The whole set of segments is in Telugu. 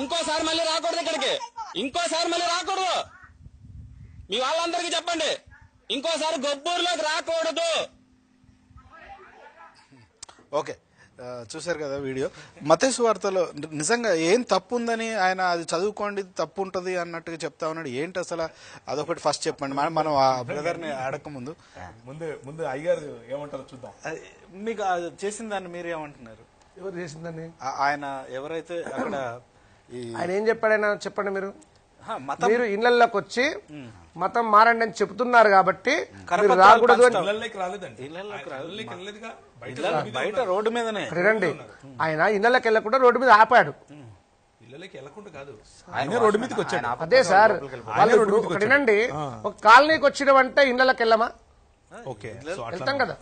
ఇంకోసారి మళ్ళీ రాకూడదు ఇక్కడికి ఇంకోసారి మళ్ళీ రాకూడదు మీ వాళ్ళందరికీ చెప్పండి ఇంకోసారి గొబ్బూరులోకి రాకూడదు ఓకే చూశారు కదా వీడియో మతేసు వార్తలో నిజంగా ఏం తప్పు ఉందని ఆయన అది చదువుకోండి తప్పు ఉంటుంది అన్నట్టుగా చెప్తా ఉన్నాడు ఏంటి అసలు అదొకటి ఫస్ట్ చెప్పండి మనం మనం ఆ బ్రదర్ని ఆడకముందు ముందు ముందు అయ్యారు ఏమంటారు చూద్దాం మీకు చేసిన దాన్ని మీరు ఏమంటున్నారు ఎవరు చేసిందని ఆయన ఎవరైతే అక్కడ Hmm. ఆయన ఏం చెప్పాడైనా చెప్పండి మీరు మీరు ఇళ్లలోకి వచ్చి hmm. మతం మారండి అని చెబుతున్నారు కాబట్టి hmm. రాకూడదు బయట రోడ్డు మీదనే రండి ఆయన ఇళ్లలోకి వెళ్ళకుండా రోడ్డు మీద ఆపాడు అదే సార్ వినండి ఒక కాలనీకి వచ్చిన అంటే ఇళ్లలోకి వెళ్ళమా వెళ్తాం కదా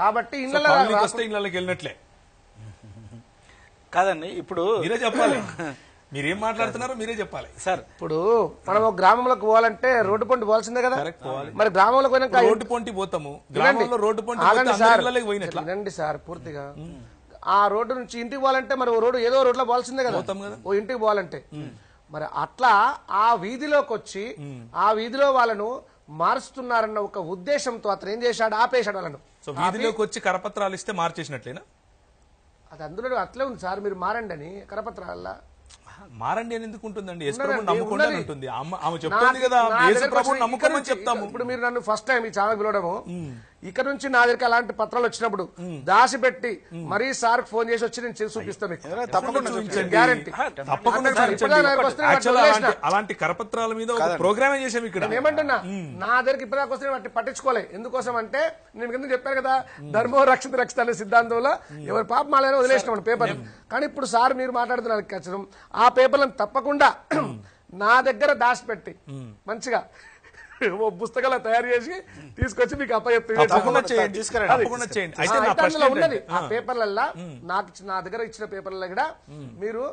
కాబట్టి ఇళ్ళకి వెళ్ళినట్లే కాదండి ఇప్పుడు చెప్పాలి మీరేం మాట్లాడుతున్నారో మీరే చెప్పాలి సార్ ఇప్పుడు మనం ఒక గ్రామంలోకి పోవాలంటే రోడ్డు పొంటి పోవాల్సిందే కదా మరి గ్రామంలో పోయినాక రోడ్డు పొంటి పోతాము గ్రామంలో రోడ్డు పొంటి పోయినట్లు సార్ పూర్తిగా ఆ రోడ్డు నుంచి ఇంటికి పోవాలంటే మరి ఓ రోడ్డు ఏదో రోడ్లో పోవాల్సిందే కదా ఓ ఇంటికి పోవాలంటే మరి అట్లా ఆ వీధిలోకి వచ్చి ఆ వీధిలో వాళ్ళను మారుస్తున్నారన్న ఒక ఉద్దేశంతో అతను ఏం చేశాడు ఆపేశాడు వాళ్ళను సో వీధిలోకి వచ్చి కరపత్రాలు ఇస్తే మార్చేసినట్లేనా అది అందులో అట్లే ఉంది సార్ మీరు మారండి అని కరపత్రాల మారండి అని ఎందుకు ఉంటుందండి యేసుప్రభు నమ్ముకోండి అని ఉంటుంది ఆమె చెప్తుంది కదా యేసుప్రభు నమ్ముకోమని చెప్తాము ఇప్పుడు మీరు నన్ను ఫస్ట్ టైం ఈ ఛానల్ పిలవడము ఇక్కడ నుంచి నా దగ్గరికి అలాంటి పత్రాలు వచ్చినప్పుడు పెట్టి మరీ సార్ ఫోన్ చేసి వచ్చి నేను చేసి చూపిస్తాను అలాంటి కరపత్రాల మీద ప్రోగ్రామ్ చేసాం ఇక్కడ ఏమంటున్నా నా దగ్గరికి ఇప్పటిదాకా వస్తే వాటిని పట్టించుకోలే ఎందుకోసం అంటే నేను ఎందుకు చెప్పాను కదా ధర్మ రక్షిత రక్షిత అనే సిద్ధాంతంలో ఎవరి పాప మాలైనా వదిలేసిన పేపర్ కానీ ఇప్పుడు సార్ మీరు మాట్లాడుతున్నారు ఖచ్చితం ఆ పేపర్లను తప్పకుండా నా దగ్గర పెట్టి మంచిగా ఓ పుస్తకాలు తయారు చేసి తీసుకొచ్చి మీకు అప్పచెప్తుంది ఆ పేపర్లల్లా నాకు నా దగ్గర ఇచ్చిన పేపర్లలో కూడా మీరు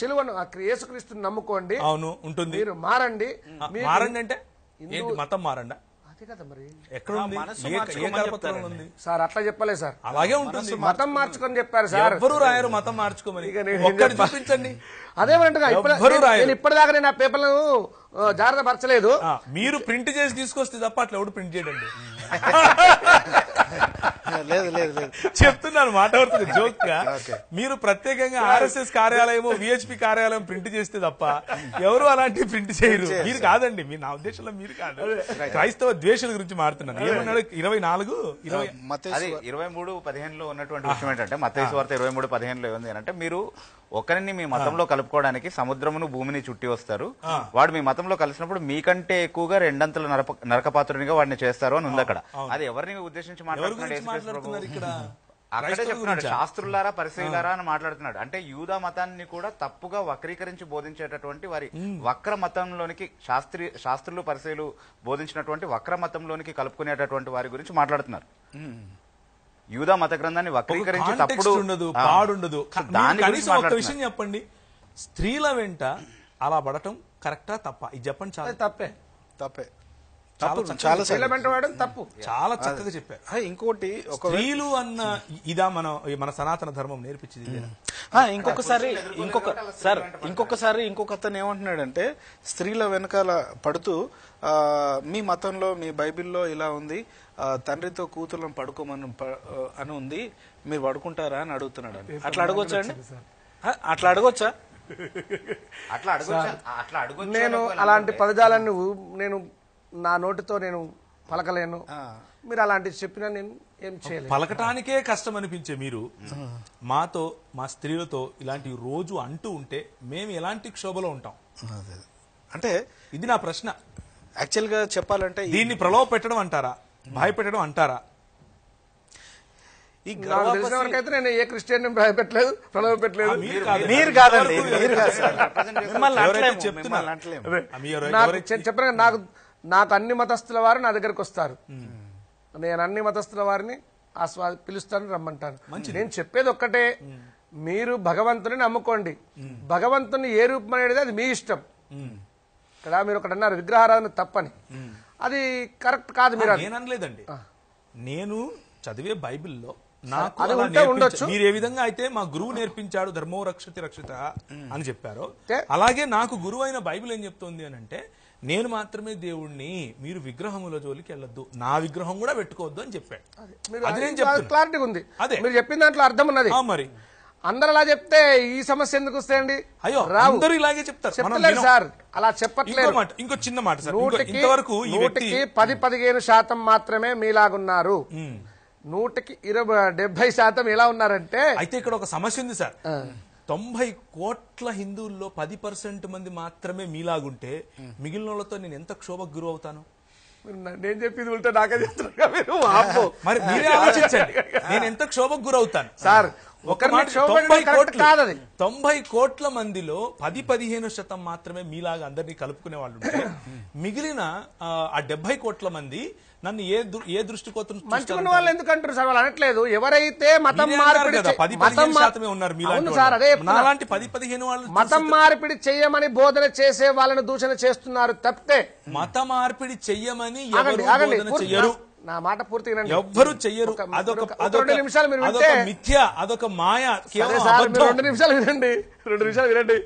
శిలువను యేసుక్రీస్తుని నమ్ముకోండి అవును ఉంటుంది మీరు మారండి మారండి అంటే మతం మారండా అంతే కదా మరి ఎక్కడ ఉంది? సార్ అట్లా చెప్పలేదు సార్ అలాగే ఉంటుంది మతం మార్చుకొని చెప్పారు సార్ ఎవ్వరూ రాయరు మతం మార్చుకోమని నేను ఏం చూపించండి అదే అంటున్నా ఇప్పుడు ఎవ్వరూ నేను- రాయరు. ఇప్పటిదాకా నేను ఆ పేపర్లను జాగ్రత్త పరచలేదు మీరు ప్రింట్ చేసి తీసుకొస్తే తప్ప అట్లా ఎవడు ప్రింట్ చేయడండి లేదు లేదు లేదు చెప్తున్నాను మాట వస్తుంది జోక్ గా మీరు ప్రత్యేకంగా ఆర్ఎస్ఎస్ కార్యాలయము విహెచ్పి కార్యాలయం ప్రింట్ చేస్తే తప్ప ఎవరు అలాంటి ప్రింట్ చేయరు మీరు కాదండి మీ నా ఉద్దేశంలో మీరు కాదు క్రైస్తవ ద్వేషాల గురించి మారుతున్నాను ఏమన్నాడు ఇరవై నాలుగు ఇరవై ఇరవై మూడు లో ఉన్నటువంటి విషయం ఏంటంటే మత ఇరవై మూడు లో ఏముంది అంటే మీరు ఒకరిని మీ మతంలో కలుపుకోవడానికి సముద్రమును భూమిని చుట్టి వస్తారు వాడు మీ మతంలో కలిసినప్పుడు మీకంటే ఎక్కువగా రెండంతల నరకపాత్రునిగా వాడిని చేస్తారు అని ఉంది అక్కడ అది ఎవరిని ఉద్దేశించి అక్కడే చెప్తున్నాడు శాస్త్రులారా పరిశీలారా అని మాట్లాడుతున్నాడు అంటే యూదా మతాన్ని కూడా తప్పుగా వక్రీకరించి బోధించేటటువంటి వారి వక్ర మతంలోనికి శాస్త్రీ శాస్త్రులు పరిశీలు బోధించినటువంటి వక్ర మతంలోనికి కలుపుకునేటటువంటి వారి గురించి మాట్లాడుతున్నారు యూదా మత గ్రంథాన్ని వక్రీకరించి తప్పుడు ఉండదు పాడుండదు దాని ఒక విషయం చెప్పండి స్త్రీల వెంట అలా పడటం కరెక్టా తప్ప ఇది చెప్పండి చాలా తప్పే తప్పే తప్పు చాలా చక్కగా చెప్పారు ఇంకోటి స్త్రీలు అన్న ఇదా మన మన సనాతన ధర్మం నేర్పించింది ఇంకొకసారి ఇంకొక సార్ ఇంకొకసారి ఇంకొక అతను ఏమంటున్నాడంటే స్త్రీల వెనకాల పడుతూ మీ మతంలో మీ బైబిల్లో ఇలా ఉంది తండ్రితో కూతుర్లను పడుకోమని అని ఉంది మీరు పడుకుంటారా అని అడుగుతున్నాడు అట్లా అడగొచ్చా అండి అట్లా అడగొచ్చా అట్లా అడగొచ్చా అట్లా అడగొచ్చు నేను అలాంటి పదజాలన్నీ నేను నా నోటితో నేను పలకలేను మీరు అలాంటిది చెప్పినా నేను ఏం చేయలేదు పలకటానికే కష్టం అనిపించే మీరు మాతో మా స్త్రీలతో ఇలాంటి రోజు అంటూ ఉంటే మేము ఎలాంటి క్షోభలో ఉంటాం అంటే ఇది నా ప్రశ్న యాక్చువల్ గా చెప్పాలంటే దీన్ని ప్రలోభ పెట్టడం అంటారా భయపెట్టడం అంటారా ఈ అయితే నేను ఏ క్రిస్టియన్ భయపెట్టలేదు ప్రలోభ పెట్టలేదు మీరు కాదండి చెప్పిన నాకు నాకు అన్ని మతస్థుల వారు నా దగ్గరకు వస్తారు నేను అన్ని మతస్థుల వారిని ఆస్వా పిలుస్తాను రమ్మంటాను నేను చెప్పేది ఒక్కటే మీరు భగవంతుని నమ్ముకోండి భగవంతుని ఏ రూపం అనేది అది మీ ఇష్టం ఇక్కడ మీరు ఒకటి అన్నారు విగ్రహారాధన తప్పని అది కరెక్ట్ కాదు మీరు అనలేదండి నేను చదివే బైబిల్లో నాకు ఉండొచ్చు మీరు ఏ విధంగా అయితే మా గురువు నేర్పించాడు ధర్మో రక్షతి రక్షిత అని చెప్పారు అలాగే నాకు గురువు అయిన బైబిల్ ఏం చెప్తుంది అని అంటే నేను మాత్రమే దేవుణ్ణి మీరు విగ్రహముల జోలికి వెళ్ళొద్దు నా విగ్రహం కూడా పెట్టుకోవద్దు అని చెప్పాడు అది క్లారిటీ ఉంది అదే మీరు చెప్పిన దాంట్లో అర్థం ఉన్నది మరి అందరు అలా చెప్తే ఈ సమస్య ఎందుకు వస్తాయండి అయ్యో అందరూ ఇలాగే చెప్తారు చెప్తలేదు సార్ అలా చెప్పట్లేదు ఇంకో చిన్న మాట సార్ ఇంతవరకు నూటికి పది పదిహేను శాతం మాత్రమే మీలాగున్నారు నూటికి ఇరవై డెబ్బై శాతం ఎలా ఉన్నారంటే అయితే ఇక్కడ ఒక సమస్య ఉంది సార్ తొంభై కోట్ల హిందువుల్లో పది పర్సెంట్ మంది మాత్రమే మీలాగుంటే మిగిలిన వాళ్ళతో నేను ఎంత క్షోభకు గురు అవుతాను నేను చెప్పింది ఉంటే నాకే మరి మీరే ఆలోచించండి నేను ఎంత క్షోభకు గురవుతాను సార్ తొంభై కోట్ల మందిలో పది పదిహేను శాతం మాత్రమే మీలాగా అందరినీ కలుపుకునే వాళ్ళు మిగిలిన ఆ డెబ్బై కోట్ల మంది నన్ను ఏ ఏ దృష్టి వాళ్ళు ఎందుకు అంటారు సార్ వాళ్ళు అనట్లేదు ఎవరైతే మతం మార్పిడి పది మతం శాతమే ఉన్నారు అవును పది పదిహేను వాళ్ళు మతం మార్పిడి చెయ్యమని బోధన చేసే వాళ్ళని దూషణ చేస్తున్నారు తప్పితే మత మార్పిడి చెయ్యమని ఎవరు బోధన చెయ్యరు నా మాట పూర్తిగా ఎవ్వరు చెయ్యరు రెండు నిమిషాలు మీరు మిథ్య అదొక మాయా రెండు నిమిషాలు వినండి రెండు నిమిషాలు వినండి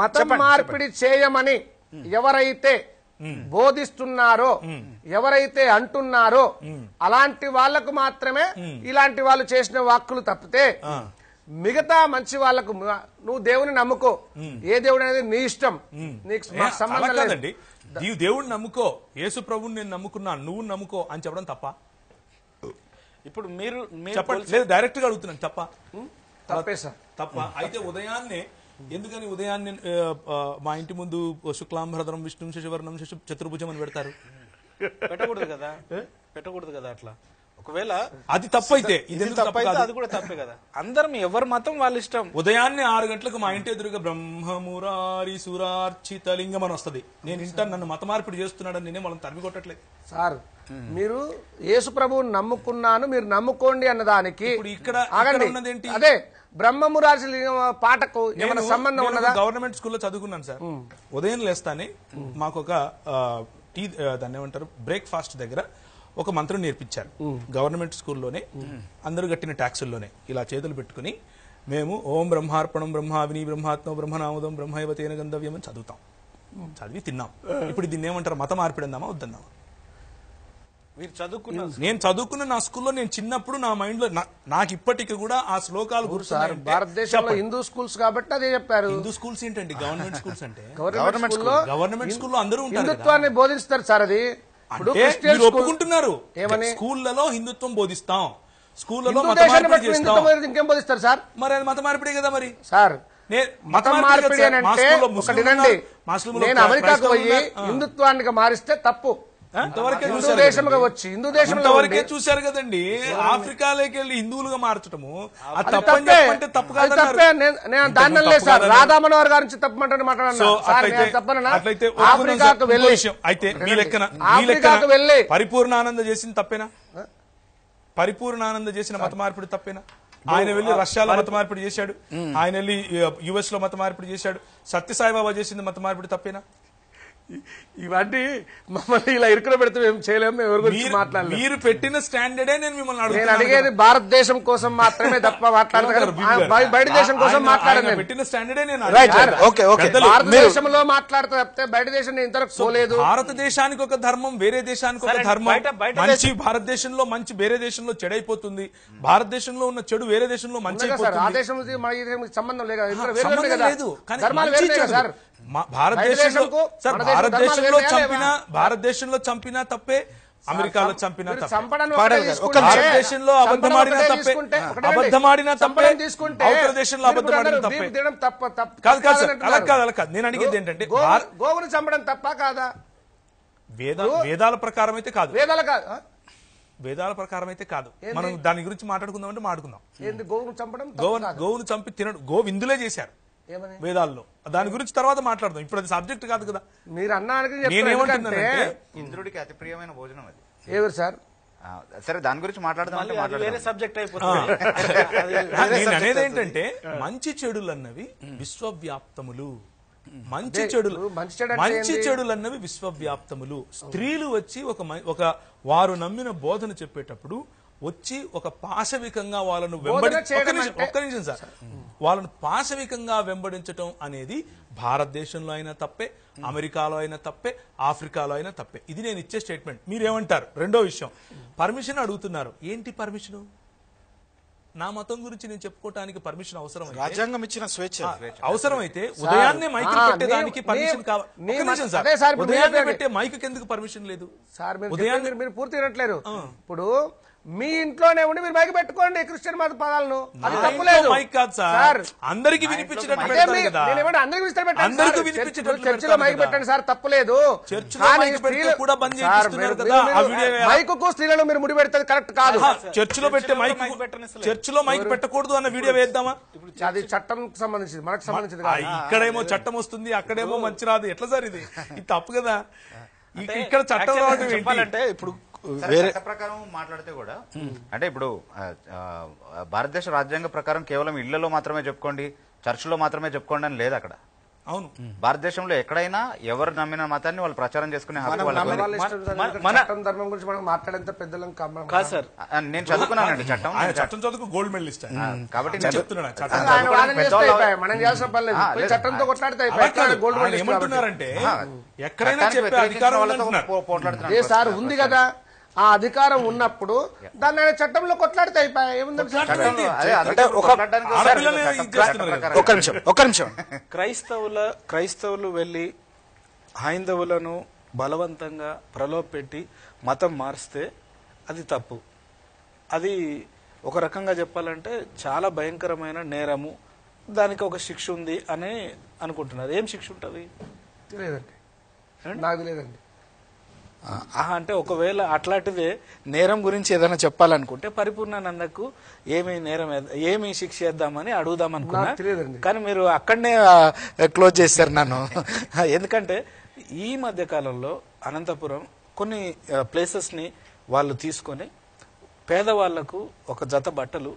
మతం మార్పిడి చేయమని ఎవరైతే బోధిస్తున్నారో ఎవరైతే అంటున్నారో అలాంటి వాళ్లకు మాత్రమే ఇలాంటి వాళ్ళు చేసిన వాక్కులు తప్పితే మిగతా మంచి వాళ్ళకు నువ్వు దేవుని నమ్ముకో ఏ దేవుడు అనేది నీ ఇష్టం నీకు సంబంధం లేదండి నీవు దేవుడిని నమ్ముకో యేసు ప్రభుని నేను నమ్ముకున్నా నువ్వు నమ్ముకో అని చెప్పడం తప్ప ఇప్పుడు మీరు చెప్పండి లేదు డైరెక్ట్ గా అడుగుతున్నాను తప్ప తప్పే సార్ తప్ప అయితే ఉదయాన్నే ఎందుకని ఉదయాన్నే మా ఇంటి ముందు శుక్లాంబరధరం విష్ణు శశివర్ణం శశి చతుర్భుజం అని పెడతారు పెట్టకూడదు కదా పెట్టకూడదు కదా అట్లా ఒకవేళ అది తప్పైతే ఇది తప్పైతే అది కూడా తప్పే కదా అందరం ఎవరి మతం వాళ్ళ ఇష్టం ఉదయాన్నే ఆరు గంటలకు మా ఇంటి ఎదురుగా బ్రహ్మమురారి సురార్చిత లింగం అని వస్తుంది నేను ఇంటాను నన్ను మత మార్పిడి చేస్తున్నాడని నేనే మనం తరిమి కొట్టట్లేదు సార్ మీరు యేసు ప్రభువుని నమ్ముకున్నాను మీరు నమ్ముకోండి అన్న ఇప్పుడు ఇక్కడ ఉన్నదేంటి అదే బ్రహ్మమురాజు పాటకు ఏమైనా సంబంధం ఉన్నదా గవర్నమెంట్ స్కూల్లో చదువుకున్నాను సార్ ఉదయం లేస్తానే మాకొక టీ దాన్ని ఏమంటారు బ్రేక్ఫాస్ట్ దగ్గర ఒక మంత్రం నేర్పించారు గవర్నమెంట్ స్కూల్లోనే అందరూ కట్టిన ట్యాక్సుల్లోనే ఇలా చేతులు పెట్టుకుని మేము ఓం బ్రహ్మార్పణం బ్రహ్మావిని బ్రహ్మాత్మ బ్రహ్మనామదం బ్రహ్మైవతేన గంధవ్యం అని చదువుతాం చదివి తిన్నాం ఇప్పుడు దీన్ని ఏమంటారు మతం మార్పిడందామా వద్దందామా మీరు చదువుకున్న నేను చదువుకున్న నా స్కూల్లో నేను చిన్నప్పుడు నా మైండ్ లో నాకు ఇప్పటికి కూడా ఆ శ్లోకాలు గుర్తున్నారు భారతదేశంలో హిందూ స్కూల్స్ కాబట్టి అదే చెప్పారు హిందూ స్కూల్స్ ఏంటండి గవర్నమెంట్ స్కూల్స్ అంటే గవర్నమెంట్ స్కూల్లో గవర్నమెంట్ స్కూల్లో అందరూ హిందుత్వాన్ని బోధిస్తారు సార్ అది మీరు ఒప్పుకుంటున్నారు స్కూళ్లలో హిందుత్వం బోధిస్తాం స్కూళ్లలో ఇంకేం బోధిస్తారు సార్ మరి అది మత మార్పిడి కదా మరి సార్ మతం మార్పిడి అంటే ఒకటి నేను పోయి హిందుత్వానికి మారిస్తే తప్పు ఇంతవరకే హిందూ దేశంలో వచ్చి హిందూ దేశంలో వరకే చూశారు కదండి ఆఫ్రికాలోకి వెళ్ళి హిందువులుగా మార్చడము తప్పంటే తప్పు కాదు తప్పే నేను దాన్ని లేదు సార్ రాధా మనోహర్ గారి నుంచి తప్పమంటే మాట్లాడాను వెళ్ళి అయితే మీ చేసిన తప్పేనా పరిపూర్ణానంద చేసిన మత మార్పిడి తప్పేనా ఆయన వెళ్ళి రష్యాలో మత మార్పిడి చేశాడు ఆయన వెళ్ళి యుఎస్ లో మత మార్పిడి చేశాడు సత్యసాయిబాబా చేసింది మత మార్పిడి తప్పేనా ఇవన్నీ మమ్మల్ని ఇలా ఇరుకున పెడితే మేము చేయలేము మేము ఎవరి గురించి మాట్లాడలేదు మీరు పెట్టిన స్టాండర్డే నేను మిమ్మల్ని నేను అడిగేది భారతదేశం కోసం మాత్రమే తప్ప మాట్లాడతాను బయట దేశం కోసం మాట్లాడను పెట్టిన స్టాండర్డే నేను ఓకే ఓకే భారతదేశంలో మాట్లాడతా తప్పితే బయట దేశం నేను ఇంతవరకు పోలేదు భారతదేశానికి ఒక ధర్మం వేరే దేశానికి ఒక ధర్మం మంచి భారతదేశంలో మంచి వేరే దేశంలో చెడైపోతుంది భారతదేశంలో ఉన్న చెడు వేరే దేశంలో మంచి ఆ దేశం సంబంధం లేదు కదా ధర్మాలు వేరే కదా సార్ భారతదేశంలో భారతదేశంలో చంపిన భారతదేశంలో చంపినా తప్పే అమెరికాలో చంపిన భారతదేశంలో తప్పే తప్పే దేశంలో అబద్ధమాడిన తప్పే కాదు కాదు అలా కాదు అలా కాదు నేను అడిగేది ఏంటంటే గోవును చంపడం తప్ప కాదా వేద వేదాల ప్రకారం అయితే కాదు వేదాల కాదు వేదాల ప్రకారం అయితే కాదు మనం దాని గురించి మాట్లాడుకుందాం అంటే మాట్లాడుకుందాం గోవును చంపడం గోవును చంపి తినడు గోవిందులే చేశారు వేదాల్లో దాని గురించి తర్వాత మాట్లాడదాం ఇప్పుడు అది సబ్జెక్ట్ కాదు కదా మీరు ఇంద్రుడికి అతి ప్రియమైన భోజనం అది ఎవరు సార్ సరే దాని గురించి మాట్లాడదాం సబ్జెక్ట్ అనేది ఏంటంటే మంచి చెడులు అన్నవి విశ్వవ్యాప్తములు మంచి చెడులు మంచి చెడులు అన్నవి విశ్వవ్యాప్తములు స్త్రీలు వచ్చి ఒక ఒక వారు నమ్మిన బోధన చెప్పేటప్పుడు వచ్చి ఒక పాశవికంగా వాళ్ళను ఒక్క నిమిషం సార్ వాళ్ళను పాశవికంగా వెంబడించటం అనేది భారతదేశంలో అయినా తప్పే అమెరికాలో అయినా తప్పే ఆఫ్రికాలో అయినా తప్పే ఇది నేను ఇచ్చే స్టేట్మెంట్ మీరేమంటారు రెండో విషయం పర్మిషన్ అడుగుతున్నారు ఏంటి పర్మిషన్ నా మతం గురించి నేను చెప్పుకోవడానికి పర్మిషన్ అవసరం రాజ్యాంగం ఇచ్చిన స్వేచ్ఛ అవసరం అయితే ఉదయాన్నే మైక్ పెట్టేదానికి పర్మిషన్ కావాలి ఉదయాన్నే పెట్టే మైక్ ఎందుకు పర్మిషన్ లేదు సార్ ఉదయాన్నే మీరు పూర్తి ఇప్పుడు మీ ఇంట్లోనే ఉండి మీరు మైకి పెట్టుకోండి క్రిస్టియన్ మత పదాలను అది తప్పులేదు మైక్ కాదు సార్ అందరికి వినిపించినట్టు చర్చిలో మైక్ పెట్టండి సార్ తప్పులేదు మైక్ కు స్త్రీలను మీరు ముడి పెడతారు కరెక్ట్ కాదు చర్చిలో పెట్టే మైక్ చర్చిలో మైక్ పెట్టకూడదు అన్న వీడియో వేద్దామా అది చట్టం సంబంధించింది మనకు సంబంధించింది ఇక్కడేమో చట్టం వస్తుంది అక్కడేమో మంచి రాదు ఎట్లా సార్ ఇది ఇది తప్పు కదా ఇక్కడ చట్టం రావడం చెప్పాలంటే ఇప్పుడు వేరే ప్రకారం మాట్లాడితే కూడా అంటే ఇప్పుడు భారతదేశ రాజ్యాంగ ప్రకారం కేవలం ఇళ్లలో మాత్రమే చెప్పుకోండి చర్చిలో మాత్రమే చెప్పుకోండి అని లేదు అక్కడ అవును భారతదేశంలో ఎక్కడైనా ఎవరు నమ్మిన మతాన్ని వాళ్ళు ప్రచారం చేసుకునే ధర్మం నేను చదువుకున్నానండి చట్టం చట్టం చదువుకు గోల్డ్ మెడలిస్ట్ కాబట్టి ఉంది కదా ఆ అధికారం ఉన్నప్పుడు దాన్ని ఆయన చట్టంలో కొట్లాడితే అయిపోయా క్రైస్తవుల క్రైస్తవులు వెళ్ళి హైందవులను బలవంతంగా ప్రలోపెట్టి మతం మారిస్తే అది తప్పు అది ఒక రకంగా చెప్పాలంటే చాలా భయంకరమైన నేరము దానికి ఒక శిక్ష ఉంది అని అనుకుంటున్నారు ఏం శిక్ష ఉంటుంది లేదండి నాకు లేదండి అంటే ఒకవేళ అట్లాంటిదే నేరం గురించి ఏదైనా చెప్పాలనుకుంటే పరిపూర్ణానందకు ఏమి నేరం ఏమి శిక్ష చేద్దామని అడుగుదాం అనుకున్నా కానీ మీరు అక్కడనే క్లోజ్ చేశారు నన్ను ఎందుకంటే ఈ మధ్య కాలంలో అనంతపురం కొన్ని ప్లేసెస్ని వాళ్ళు తీసుకొని పేదవాళ్లకు ఒక జత బట్టలు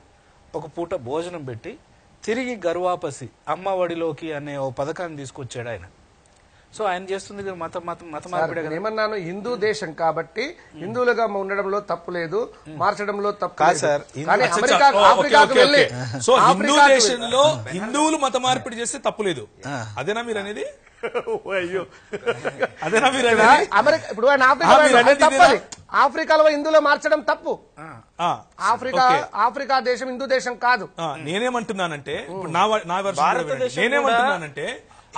ఒక పూట భోజనం పెట్టి తిరిగి గర్వాపసి అమ్మ ఒడిలోకి అనే ఓ పథకాన్ని తీసుకొచ్చాడు ఆయన సో ఆయన చేస్తుంది ఏమన్నాను హిందూ దేశం కాబట్టి హిందువులుగా ఉండడంలో తప్పు లేదు hmm. మార్చడంలో తప్పు కాదు సో హిందూ దేశంలో హిందువులు మత మార్పిడి చేస్తే తప్పు లేదు అదేనా మీరు అనేది అయ్యో అదేనా మీరు అమెరికా ఆఫ్రికాలో హిందువులు మార్చడం తప్పు ఆఫ్రికా ఆఫ్రికా దేశం హిందూ దేశం కాదు నేనేమంటున్నానంటే నా నేనేమంటున్నానంటే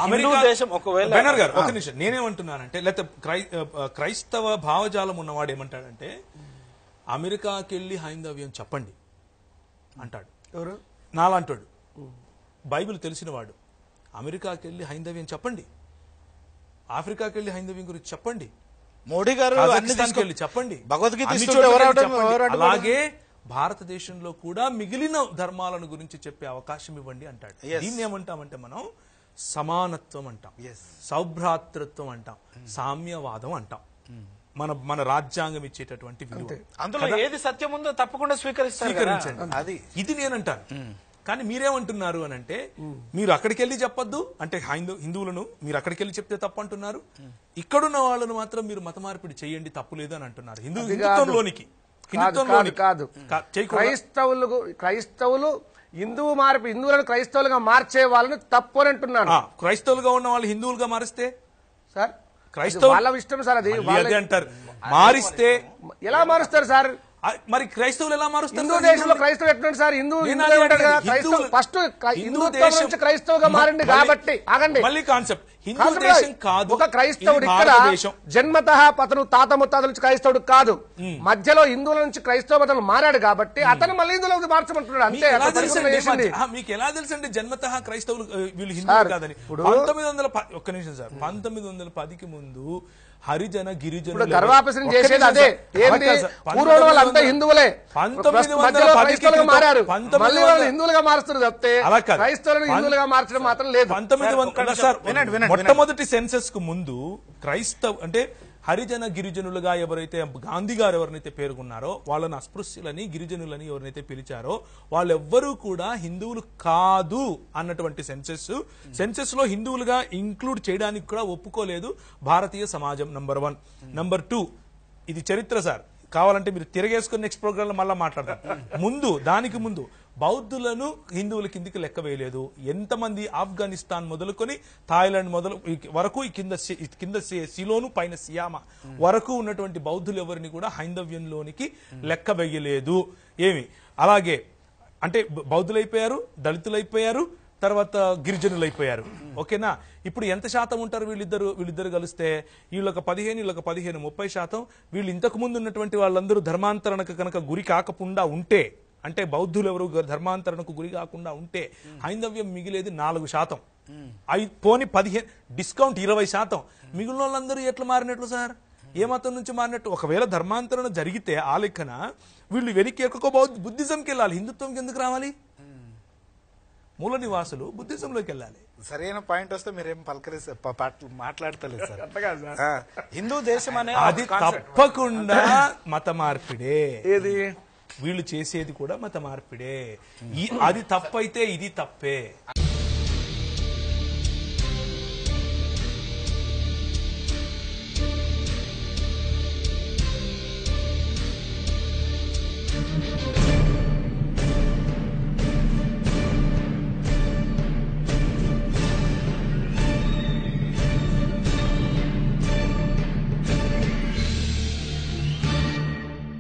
అమెరికా దేశం ఒకవేళ బెనర్ గారు ఒక నిమిషం నేనేమంటున్నానంటే లేకపోతే క్రైస్తవ భావజాలం ఉన్నవాడు ఏమంటాడంటే అమెరికాకి వెళ్ళి హైందవ్యం చెప్పండి అంటాడు ఎవరు నాలాంటాడు బైబిల్ తెలిసినవాడు అమెరికాకి వెళ్ళి హైందవ్యం చెప్పండి ఆఫ్రికాకి వెళ్ళి హైందవ్యం గురించి చెప్పండి మోడీ గారు వెళ్ళి చెప్పండి భగవద్గీత అలాగే భారతదేశంలో కూడా మిగిలిన ధర్మాలను గురించి చెప్పే అవకాశం ఇవ్వండి అంటాడు దీన్ని ఏమంటామంటే మనం సమానత్వం అంటాం సౌభ్రాతృత్వం అంటాం hmm. సామ్యవాదం అంటాం hmm. మన మన రాజ్యాంగం ఇచ్చేటటువంటి విలువ అందులో ఏది సత్యం ఉందో తప్పకుండా స్వీకరిస్తారు స్వీకరించండి hmm. అది ఇది నేనంటాను కానీ మీరేమంటున్నారు అని అంటే మీరు అక్కడికి వెళ్ళి చెప్పొద్దు అంటే హిందూ హిందువులను మీరు అక్కడికి వెళ్ళి చెప్తే తప్పు అంటున్నారు ఇక్కడున్న వాళ్ళను మాత్రం మీరు మత మార్పిడి చేయండి తప్పు లేదు అని అంటున్నారు హిందూ హిందుత్వంలోనికి హిందుత్వంలోని కాదు క్రైస్తవులు క్రైస్తవులు హిందువు మార్పు హిందువులను క్రైస్తవులుగా మార్చే వాళ్ళని తప్పు అని అంటున్నాను క్రైస్తవులుగా ఉన్న వాళ్ళు హిందువులుగా మారిస్తే సార్ క్రైస్తవ వాళ్ళ ఇష్టం సార్ అది అంటారు మారిస్తే ఎలా మారుస్తారు సార్ మరి క్రైస్తవులు ఎలా మారుస్తారు సార్ హిందూ హిందూ ఫస్ట్ దేశం క్రైస్తవుగా క్రైస్తవుడు జన్మత అతను తాత ముత్తాతల నుంచి క్రైస్తవుడు కాదు మధ్యలో హిందువుల నుంచి క్రైస్తవ మతం మారాడు కాబట్టి అతను మళ్ళీ హిందువులకు మార్చమంటున్నాడు అంతే మీకు ఎలా తెలుసండి జన్మత క్రైస్తవులు వీళ్ళు హిందువులు కాదని పంతొమ్మిది వందల ఒక్క నిమిషం సార్ పంతొమ్మిది వందల పదికి ముందు హరిజన గిరిజన చేసేది అదే ఏంటి వాళ్ళంతా హిందువులే హిందువులుగా మారుస్తారు తప్పితే క్రైస్తవులను హిందువులుగా మార్చడం మాత్రం లేదు పంతొమ్మిది మొట్టమొదటి సెన్సెస్ కు ముందు క్రైస్తవ అంటే హరిజన గిరిజనులుగా ఎవరైతే గాంధీ గారు ఎవరినైతే పేర్కొన్నారో వాళ్ళని అస్పృశ్యులని గిరిజనులని ఎవరినైతే పిలిచారో వాళ్ళెవ్వరూ కూడా హిందువులు కాదు అన్నటువంటి సెన్సెస్ సెన్సెస్ లో హిందువులుగా ఇంక్లూడ్ చేయడానికి కూడా ఒప్పుకోలేదు భారతీయ సమాజం నంబర్ వన్ నంబర్ టూ ఇది చరిత్ర సార్ కావాలంటే మీరు తిరగేసుకుని నెక్స్ట్ ప్రోగ్రామ్ మళ్ళీ మాట్లాడతారు ముందు దానికి ముందు బౌద్ధులను హిందువుల కిందికి లెక్క వేయలేదు ఎంతమంది ఆఫ్ఘనిస్తాన్ మొదలుకొని థాయిలాండ్ మొదలు వరకు కింద కింద సిలోను పైన సియామ వరకు ఉన్నటువంటి బౌద్ధులు ఎవరిని కూడా హైందవ్యంలోనికి లెక్క వేయలేదు ఏమి అలాగే అంటే బౌద్ధులైపోయారు దళితులైపోయారు తర్వాత గిరిజనులు అయిపోయారు ఓకేనా ఇప్పుడు ఎంత శాతం ఉంటారు వీళ్ళిద్దరు వీళ్ళిద్దరు కలిస్తే వీళ్ళొక పదిహేను వీళ్ళొక పదిహేను ముప్పై శాతం వీళ్ళు ఇంతకు ముందు ఉన్నటువంటి వాళ్ళందరూ ధర్మాంతరణకు కనుక గురి కాకుండా ఉంటే అంటే బౌద్ధులు ఎవరు ధర్మాంతరణకు గురి కాకుండా ఉంటే హైందవ్యం మిగిలేది నాలుగు శాతం అవి పోని పదిహేను డిస్కౌంట్ ఇరవై శాతం మిగిలిన వాళ్ళందరూ ఎట్లా మారినట్లు సార్ ఏ మతం నుంచి మారినట్టు ఒకవేళ ధర్మాంతరణ జరిగితే ఆ లెక్కన వీళ్ళు వెనక్కి బౌద్ధ బుద్ధిజంకి వెళ్ళాలి హిందుత్వంకి ఎందుకు రావాలి మూల నివాసులు బుద్ధిజంలోకి వెళ్ళాలి సరైన పాయింట్ వస్తే మీరేం పలకరేసి మాట్లాడతలేదు సార్ హిందూ దేశం అనేది అది తప్పకుండా మత మార్పిడే ఏది వీళ్ళు చేసేది కూడా మత మార్పిడే అది తప్పైతే ఇది తప్పే